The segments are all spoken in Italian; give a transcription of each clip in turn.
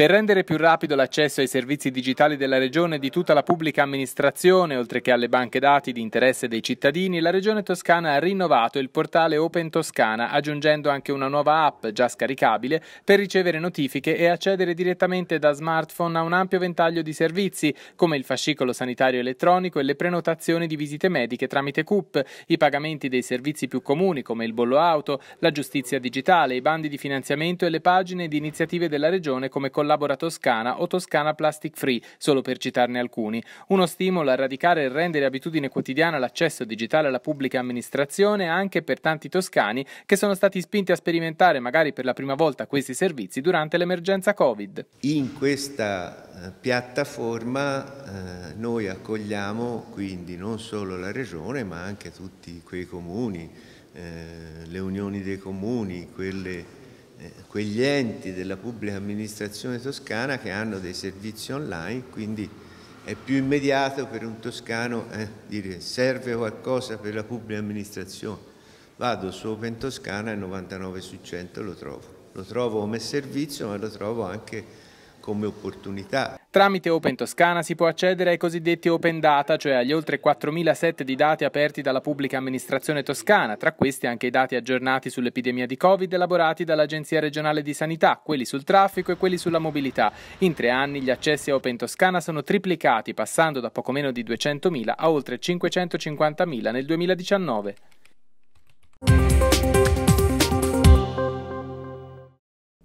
Per rendere più rapido l'accesso ai servizi digitali della Regione e di tutta la pubblica amministrazione, oltre che alle banche dati di interesse dei cittadini, la Regione Toscana ha rinnovato il portale Open Toscana, aggiungendo anche una nuova app già scaricabile per ricevere notifiche e accedere direttamente da smartphone a un ampio ventaglio di servizi, come il fascicolo sanitario elettronico e le prenotazioni di visite mediche tramite CUP, i pagamenti dei servizi più comuni come il bollo auto, la giustizia digitale, i bandi di finanziamento e le pagine di iniziative della Regione come collaborazione Collabora Toscana o Toscana Plastic Free, solo per citarne alcuni. Uno stimolo a radicare e rendere abitudine quotidiana l'accesso digitale alla pubblica amministrazione anche per tanti toscani che sono stati spinti a sperimentare magari per la prima volta questi servizi durante l'emergenza Covid. In questa eh, piattaforma eh, noi accogliamo quindi non solo la regione ma anche tutti quei comuni, eh, le unioni dei comuni, quelle eh, quegli enti della pubblica amministrazione toscana che hanno dei servizi online, quindi è più immediato per un toscano eh, dire serve qualcosa per la pubblica amministrazione. Vado su Open Toscana e 99 su 100 lo trovo. Lo trovo come servizio ma lo trovo anche come opportunità. Tramite Open Toscana si può accedere ai cosiddetti open data, cioè agli oltre 4.000 set di dati aperti dalla pubblica amministrazione toscana, tra questi anche i dati aggiornati sull'epidemia di Covid elaborati dall'Agenzia regionale di sanità, quelli sul traffico e quelli sulla mobilità. In tre anni gli accessi a Open Toscana sono triplicati, passando da poco meno di 200.000 a oltre 550.000 nel 2019.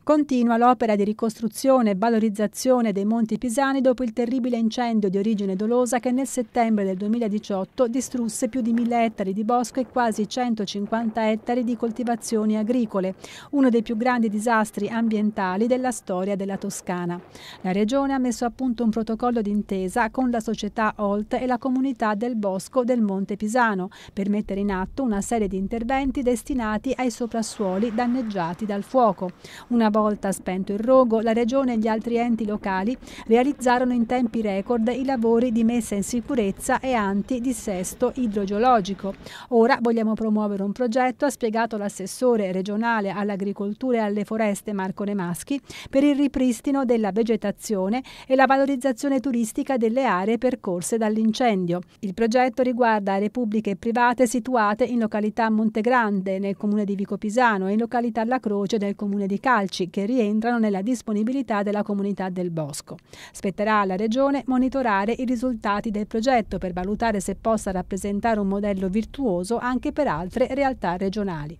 Continua l'opera di ricostruzione e valorizzazione dei Monti Pisani dopo il terribile incendio di origine dolosa che nel settembre del 2018 distrusse più di 1000 ettari di bosco e quasi 150 ettari di coltivazioni agricole, uno dei più grandi disastri ambientali della storia della Toscana. La Regione ha messo a punto un protocollo d'intesa con la società OLT e la comunità del bosco del Monte Pisano per mettere in atto una serie di interventi destinati ai soprassuoli danneggiati dal fuoco. Una volta spento il rogo, la Regione e gli altri enti locali realizzarono in tempi record i lavori di messa in sicurezza e anti-dissesto idrogeologico. Ora vogliamo promuovere un progetto, ha spiegato l'assessore regionale all'agricoltura e alle foreste Marco Nemaschi, per il ripristino della vegetazione e la valorizzazione turistica delle aree percorse dall'incendio. Il progetto riguarda aree pubbliche e private situate in località Montegrande nel comune di Vico Pisano e in località La Croce nel comune di Calci che rientrano nella disponibilità della comunità del bosco. Spetterà alla Regione monitorare i risultati del progetto per valutare se possa rappresentare un modello virtuoso anche per altre realtà regionali.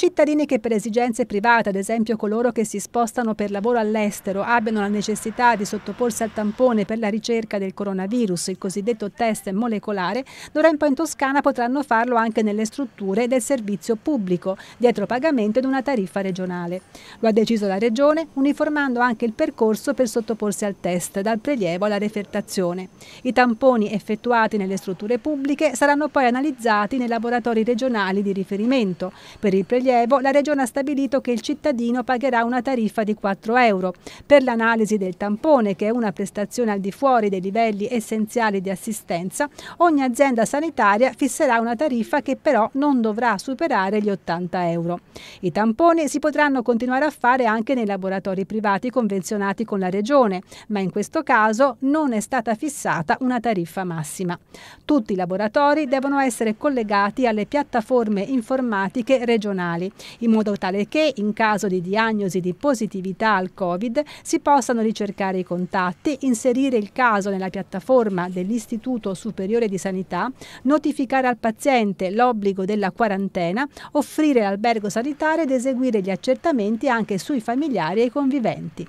cittadini che per esigenze private, ad esempio coloro che si spostano per lavoro all'estero, abbiano la necessità di sottoporsi al tampone per la ricerca del coronavirus, il cosiddetto test molecolare, d'ora in poi in Toscana potranno farlo anche nelle strutture del servizio pubblico, dietro pagamento ed una tariffa regionale. Lo ha deciso la Regione, uniformando anche il percorso per sottoporsi al test, dal prelievo alla refertazione. I tamponi effettuati nelle strutture pubbliche saranno poi analizzati nei laboratori regionali di riferimento. Per il prelievo prelievo, la Regione ha stabilito che il cittadino pagherà una tariffa di 4 euro. Per l'analisi del tampone, che è una prestazione al di fuori dei livelli essenziali di assistenza, ogni azienda sanitaria fisserà una tariffa che però non dovrà superare gli 80 euro. I tamponi si potranno continuare a fare anche nei laboratori privati convenzionati con la Regione, ma in questo caso non è stata fissata una tariffa massima. Tutti i laboratori devono essere collegati alle piattaforme informatiche regionali nazionali, in modo tale che in caso di diagnosi di positività al Covid si possano ricercare i contatti, inserire il caso nella piattaforma dell'Istituto Superiore di Sanità, notificare al paziente l'obbligo della quarantena, offrire l'albergo sanitario ed eseguire gli accertamenti anche sui familiari e i conviventi.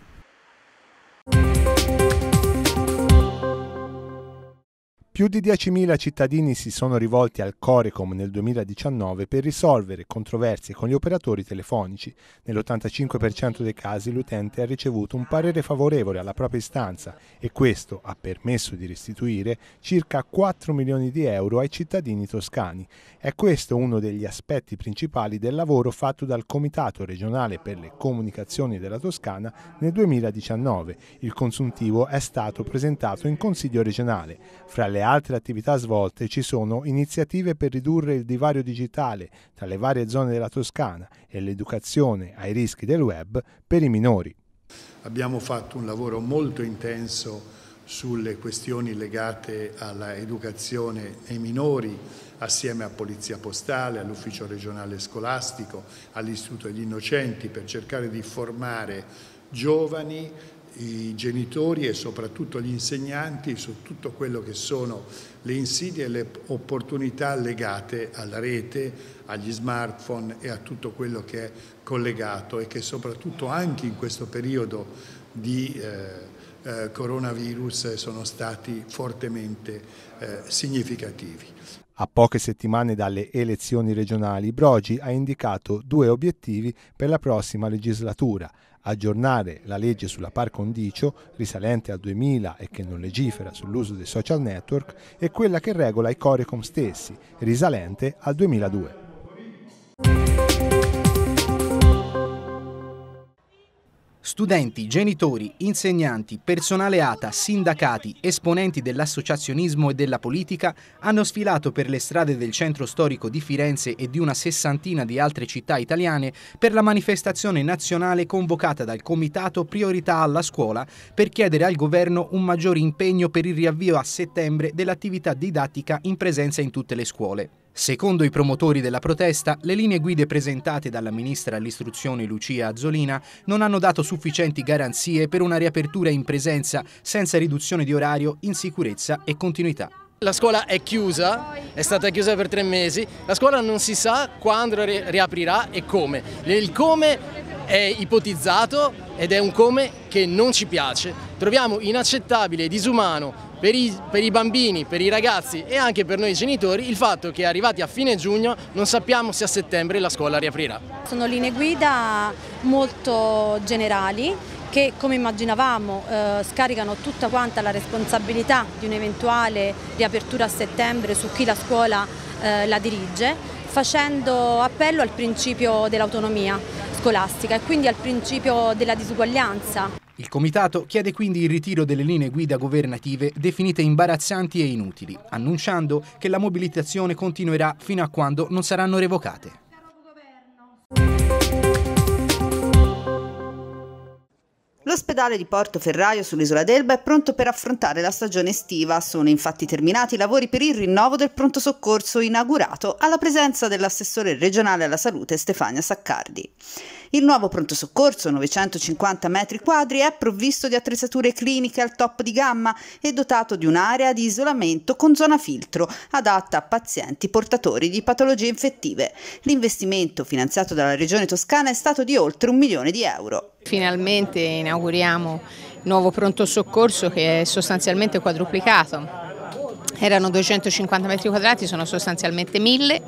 Più di 10.000 cittadini si sono rivolti al Corecom nel 2019 per risolvere controversie con gli operatori telefonici. Nell'85% dei casi l'utente ha ricevuto un parere favorevole alla propria istanza e questo ha permesso di restituire circa 4 milioni di euro ai cittadini toscani. È questo uno degli aspetti principali del lavoro fatto dal Comitato regionale per le comunicazioni della Toscana nel 2019. Il consuntivo è stato presentato in Consiglio regionale. Fra le le altre attività svolte ci sono iniziative per ridurre il divario digitale tra le varie zone della Toscana e l'educazione ai rischi del web per i minori. Abbiamo fatto un lavoro molto intenso sulle questioni legate all'educazione ai minori assieme a Polizia Postale, all'Ufficio regionale scolastico, all'Istituto degli Innocenti per cercare di formare giovani i genitori e soprattutto gli insegnanti su tutto quello che sono le insidie e le opportunità legate alla rete, agli smartphone e a tutto quello che è collegato e che soprattutto anche in questo periodo di eh, eh, coronavirus sono stati fortemente eh, significativi. A poche settimane dalle elezioni regionali, Brogi ha indicato due obiettivi per la prossima legislatura – aggiornare la legge sulla par condicio, risalente al 2000 e che non legifera sull'uso dei social network, e quella che regola i Corecom stessi, risalente al 2002. Studenti, genitori, insegnanti, personale ATA, sindacati, esponenti dell'associazionismo e della politica hanno sfilato per le strade del centro storico di Firenze e di una sessantina di altre città italiane per la manifestazione nazionale convocata dal Comitato Priorità alla Scuola per chiedere al governo un maggiore impegno per il riavvio a settembre dell'attività didattica in presenza in tutte le scuole. Secondo i promotori della protesta, le linee guide presentate dalla ministra all'istruzione Lucia Azzolina non hanno dato sufficienti garanzie per una riapertura in presenza, senza riduzione di orario, in sicurezza e continuità. La scuola è chiusa, è stata chiusa per tre mesi, la scuola non si sa quando ri riaprirà e come. Il come è ipotizzato ed è un come che non ci piace. Troviamo inaccettabile e disumano per i, per i, bambini, per i ragazzi e anche per noi genitori il fatto che arrivati a fine giugno non sappiamo se a settembre la scuola riaprirà. Sono linee guida molto generali che come immaginavamo eh, scaricano tutta quanta la responsabilità di un'eventuale riapertura a settembre su chi la scuola eh, la dirige facendo appello al principio dell'autonomia scolastica e quindi al principio della disuguaglianza. Il comitato chiede quindi il ritiro delle linee guida governative definite imbarazzanti e inutili, annunciando che la mobilitazione continuerà fino a quando non saranno revocate. L'ospedale di Porto Ferraio sull'isola d'Elba è pronto per affrontare la stagione estiva. Sono infatti terminati i lavori per il rinnovo del pronto soccorso inaugurato alla presenza dell'assessore regionale alla salute Stefania Saccardi. Il nuovo pronto soccorso, 950 metri quadri, è provvisto di attrezzature cliniche al top di gamma e dotato di un'area di isolamento con zona filtro, adatta a pazienti portatori di patologie infettive. L'investimento finanziato dalla Regione Toscana è stato di oltre un milione di euro. Finalmente inauguriamo il nuovo pronto soccorso che è sostanzialmente quadruplicato erano 250 metri quadrati, sono sostanzialmente 1000.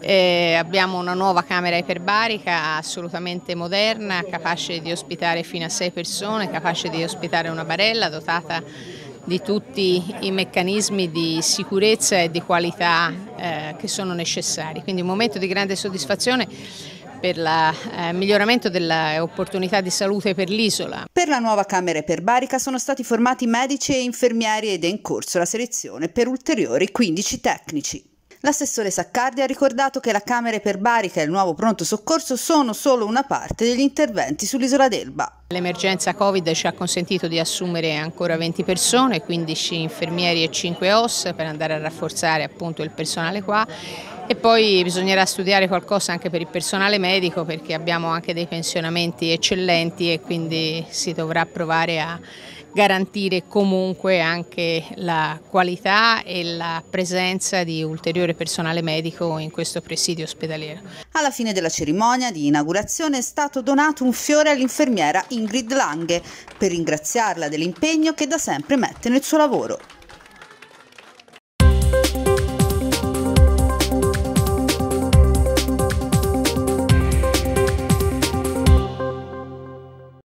Eh, abbiamo una nuova camera iperbarica assolutamente moderna, capace di ospitare fino a 6 persone, capace di ospitare una barella dotata di tutti i meccanismi di sicurezza e di qualità eh, che sono necessari. Quindi un momento di grande soddisfazione per il eh, miglioramento delle opportunità di salute per l'isola. Per la nuova Camera Iperbarica sono stati formati medici e infermieri ed è in corso la selezione per ulteriori 15 tecnici. L'assessore Saccardi ha ricordato che la Camera Iperbarica e il nuovo pronto soccorso sono solo una parte degli interventi sull'isola d'Elba. L'emergenza Covid ci ha consentito di assumere ancora 20 persone, 15 infermieri e 5 OS per andare a rafforzare appunto il personale qua e poi bisognerà studiare qualcosa anche per il personale medico perché abbiamo anche dei pensionamenti eccellenti e quindi si dovrà provare a garantire comunque anche la qualità e la presenza di ulteriore personale medico in questo presidio ospedaliero. Alla fine della cerimonia di inaugurazione è stato donato un fiore all'infermiera Ingrid Lange per ringraziarla dell'impegno che da sempre mette nel suo lavoro.